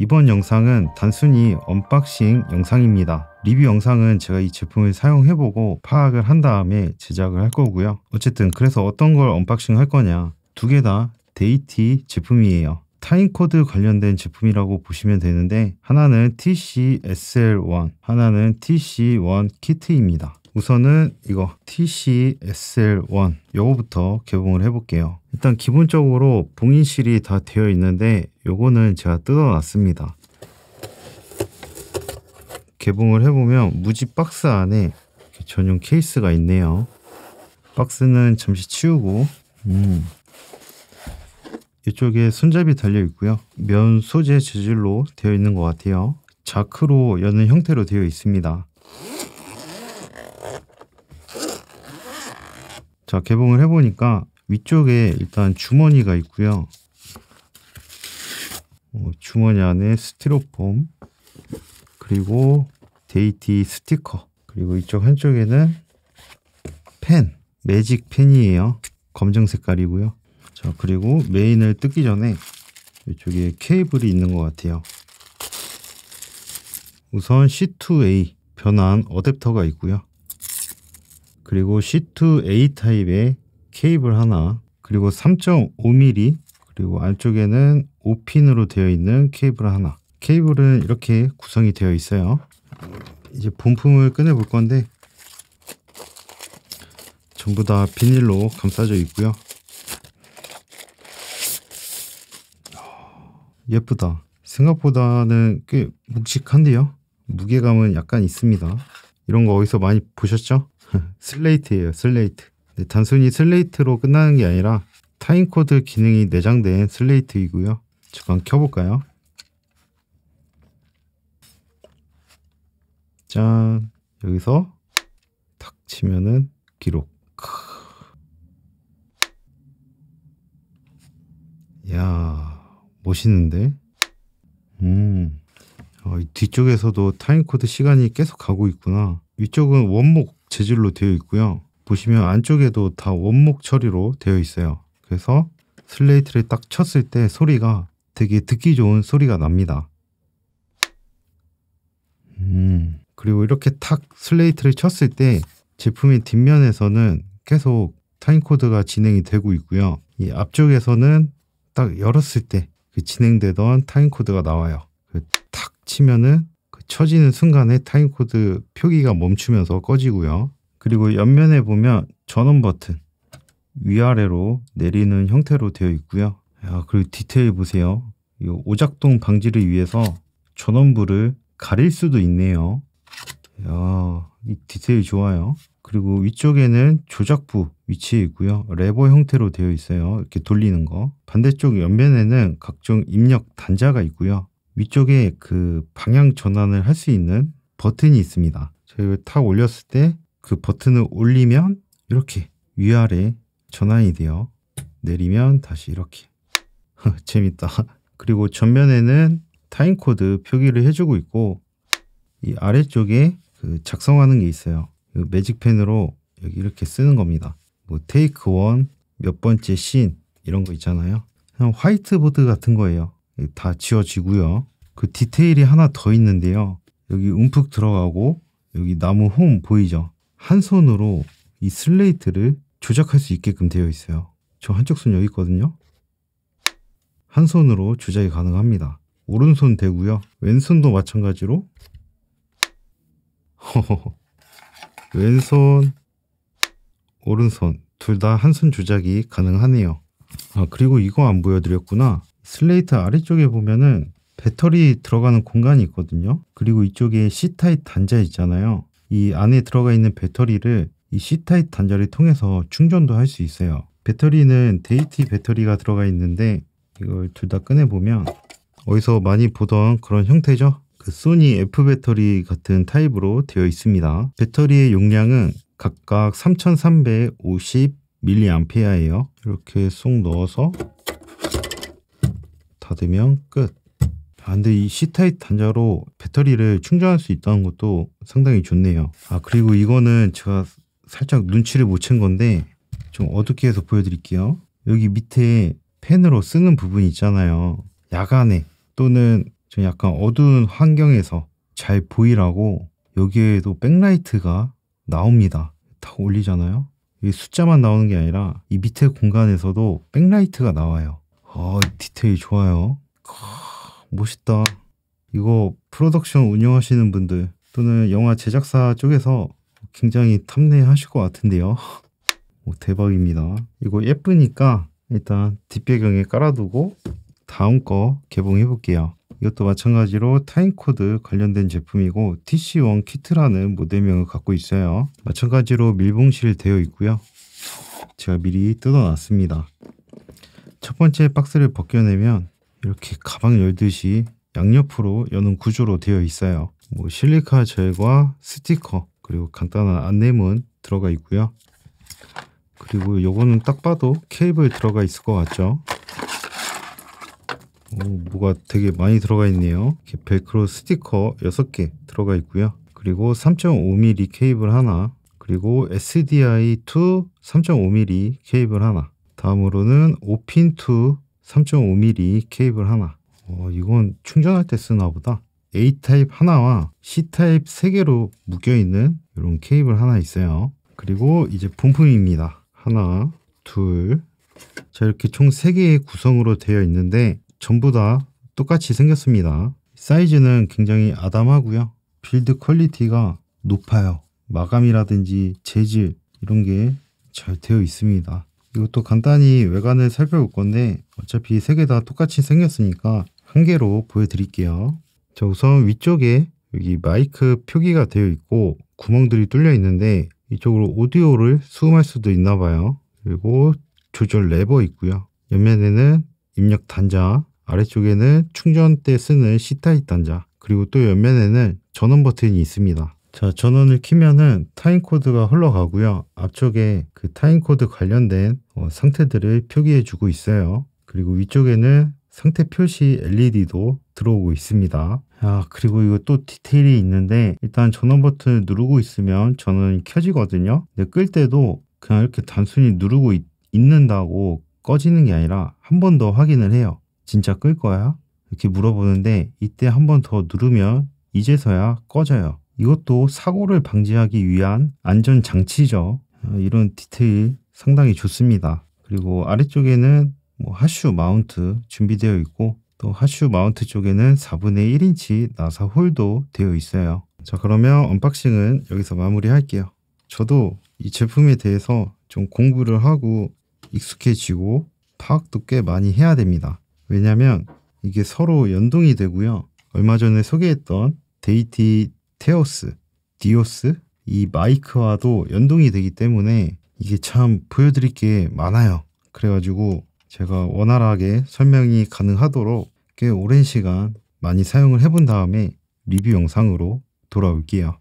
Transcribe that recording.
이번 영상은 단순히 언박싱 영상입니다. 리뷰 영상은 제가 이 제품을 사용해보고 파악을 한 다음에 제작을 할 거고요. 어쨌든 그래서 어떤 걸 언박싱 할 거냐 두 개 다 데이티 제품이에요. 타임코드 관련된 제품이라고 보시면 되는데 하나는 TCSL1 하나는 TC1 키트입니다. 우선은 이거 TCSL1 요거부터 개봉을 해볼게요. 일단 기본적으로 봉인실이 다 되어 있는데 요거는 제가 뜯어놨습니다. 개봉을 해보면 무지 박스 안에 전용 케이스가 있네요. 박스는 잠시 치우고 음. 이쪽에 손잡이 달려 있고요. 면 소재 재질로 되어 있는 것 같아요. 자크로 여는 형태로 되어 있습니다. 자 개봉을 해보니까 위쪽에 일단 주머니가 있고요 어, 주머니 안에 스티로폼 그리고 데이티 스티커 그리고 이쪽 한쪽에는 펜 매직 펜이에요 검정 색깔이고요 자 그리고 메인을 뜯기 전에 이쪽에 케이블이 있는 것 같아요 우선 C2A 변환 어댑터가 있고요 그리고 C2A 타입의 케이블 하나 그리고 3.5mm 그리고 안쪽에는 5핀으로 되어 있는 케이블 하나 케이블은 이렇게 구성이 되어 있어요 이제 본품을 꺼내 볼 건데 전부 다 비닐로 감싸져 있고요 아, 예쁘다 생각보다는 꽤 묵직한데요 무게감은 약간 있습니다 이런 거 어디서 많이 보셨죠? 슬레이트예요. 슬레이트. 네, 단순히 슬레이트로 끝나는 게 아니라 타임코드 기능이 내장된 슬레이트이고요. 잠깐 켜볼까요? 짠 여기서 탁 치면은 기록 크. 야 멋있는데 음 어, 이 뒤쪽에서도 타임코드 시간이 계속 가고 있구나 위쪽은 원목 재질로 되어 있고요. 보시면 안쪽에도 다 원목 처리로 되어 있어요. 그래서 슬레이트를 딱 쳤을 때 소리가 되게 듣기 좋은 소리가 납니다. 음, 그리고 이렇게 탁 슬레이트를 쳤을 때 제품의 뒷면에서는 계속 타임코드가 진행이 되고 있고요. 이 앞쪽에서는 딱 열었을 때 그 진행되던 타임코드가 나와요. 그 탁 치면은 쳐지는 순간에 타임코드 표기가 멈추면서 꺼지고요. 그리고 옆면에 보면 전원 버튼 위아래로 내리는 형태로 되어 있고요. 야, 그리고 디테일 보세요. 이 오작동 방지를 위해서 전원부를 가릴 수도 있네요. 야, 이 디테일 좋아요. 그리고 위쪽에는 조작부 위치에 있고요. 레버 형태로 되어 있어요. 이렇게 돌리는 거. 반대쪽 옆면에는 각종 입력 단자가 있고요. 위쪽에 그 방향 전환을 할 수 있는 버튼이 있습니다. 저희 가탁 올렸을 때 그 버튼을 올리면 이렇게 위아래 전환이 되어 내리면 다시 이렇게 재밌다. 그리고 전면에는 타임코드 표기를 해주고 있고 이 아래쪽에 그 작성하는 게 있어요. 그 매직펜으로 여기 이렇게 쓰는 겁니다. 뭐 테이크 원, 몇 번째 씬 이런 거 있잖아요. 그냥 화이트보드 같은 거예요. 다 지워지고요. 그 디테일이 하나 더 있는데요. 여기 움푹 들어가고 여기 나무 홈 보이죠? 한 손으로 이 슬레이트를 조작할 수 있게끔 되어 있어요. 저 한쪽 손 여기 있거든요. 한 손으로 조작이 가능합니다. 오른손 되고요. 왼손도 마찬가지로 왼손, 오른손 둘 다 한 손 조작이 가능하네요. 아 그리고 이거 안 보여드렸구나. 슬레이트 아래쪽에 보면은 배터리 들어가는 공간이 있거든요. 그리고 이쪽에 C타입 단자 있잖아요. 이 안에 들어가 있는 배터리를 이 C타입 단자를 통해서 충전도 할 수 있어요. 배터리는 데이티 배터리가 들어가 있는데 이걸 둘 다 꺼내보면 어디서 많이 보던 그런 형태죠. 그 소니 F 배터리 같은 타입으로 되어 있습니다. 배터리의 용량은 각각 3350mAh예요. 이렇게 쏙 넣어서 닫으면 끝. 아, 근데 이 C타입 단자로 배터리를 충전할 수 있다는 것도 상당히 좋네요. 아, 그리고 이거는 제가 살짝 눈치를 못 챈 건데 좀 어둡게 해서 보여드릴게요. 여기 밑에 펜으로 쓰는 부분 이 있잖아요. 야간에 또는 좀 약간 어두운 환경에서 잘 보이라고 여기에도 백라이트가 나옵니다. 다 올리잖아요. 이 숫자만 나오는 게 아니라 이 밑에 공간에서도 백라이트가 나와요. 어, 아, 디테일 좋아요. 멋있다. 이거 프로덕션 운영하시는 분들 또는 영화 제작사 쪽에서 굉장히 탐내하실 것 같은데요. 오, 대박입니다. 이거 예쁘니까 일단 뒷배경에 깔아두고 다음 거 개봉해 볼게요. 이것도 마찬가지로 타임코드 관련된 제품이고 TC1 키트라는 모델명을 갖고 있어요. 마찬가지로 밀봉실 되어 있고요. 제가 미리 뜯어놨습니다. 첫 번째 박스를 벗겨내면 이렇게 가방 열듯이 양옆으로 여는 구조로 되어 있어요. 뭐 실리카 젤과 스티커 그리고 간단한 안내문 들어가 있고요. 그리고 요거는 딱 봐도 케이블 들어가 있을 것 같죠? 오, 뭐가 되게 많이 들어가 있네요. 이렇게 벨크로 스티커 6개 들어가 있고요. 그리고 3.5mm 케이블 하나, 그리고 SDI2 3.5mm 케이블 하나, 다음으로는 5핀2 3.5mm 케이블 하나 어, 이건 충전할 때 쓰나 보다 A타입 하나와 C타입 3개로 묶여있는 이런 케이블 하나 있어요 그리고 이제 본품입니다 하나 둘자 이렇게 총 3개의 구성으로 되어 있는데 전부 다 똑같이 생겼습니다 사이즈는 굉장히 아담하고요 빌드 퀄리티가 높아요 마감이라든지 재질 이런 게 잘 되어 있습니다 이것도 간단히 외관을 살펴볼 건데 어차피 세 개 다 똑같이 생겼으니까 한 개로 보여드릴게요. 자 우선 위쪽에 여기 마이크 표기가 되어 있고 구멍들이 뚫려 있는데 이쪽으로 오디오를 수음할 수도 있나 봐요. 그리고 조절 레버 있고요. 옆면에는 입력 단자, 아래쪽에는 충전 때 쓰는 C타입 단자, 그리고 또 옆면에는 전원 버튼이 있습니다. 자, 전원을 키면은 타임코드가 흘러가고요. 앞쪽에 그 타임코드 관련된 어, 상태들을 표기해 주고 있어요. 그리고 위쪽에는 상태 표시 LED도 들어오고 있습니다. 아, 그리고 이거 또 디테일이 있는데 일단 전원 버튼을 누르고 있으면 전원이 켜지거든요. 근데 끌 때도 그냥 이렇게 단순히 누르고 있, 는다고 꺼지는 게 아니라 한 번 더 확인을 해요. 진짜 끌 거야? 이렇게 물어보는데 이때 한 번 더 누르면 이제서야 꺼져요. 이것도 사고를 방지하기 위한 안전장치죠. 어, 이런 디테일 상당히 좋습니다. 그리고 아래쪽에는 뭐 하슈 마운트 준비되어 있고 또 하슈 마운트 쪽에는 4분의 1인치 나사 홀도 되어 있어요. 자 그러면 언박싱은 여기서 마무리할게요. 저도 이 제품에 대해서 좀 공부를 하고 익숙해지고 파악도 꽤 많이 해야 됩니다. 왜냐면 이게 서로 연동이 되고요. 얼마 전에 소개했던 데이티 테오스, 디오스 이 마이크와도 연동이 되기 때문에 이게 참 보여드릴 게 많아요. 그래가지고 제가 원활하게 설명이 가능하도록 꽤 오랜 시간 많이 사용을 해본 다음에 리뷰 영상으로 돌아올게요.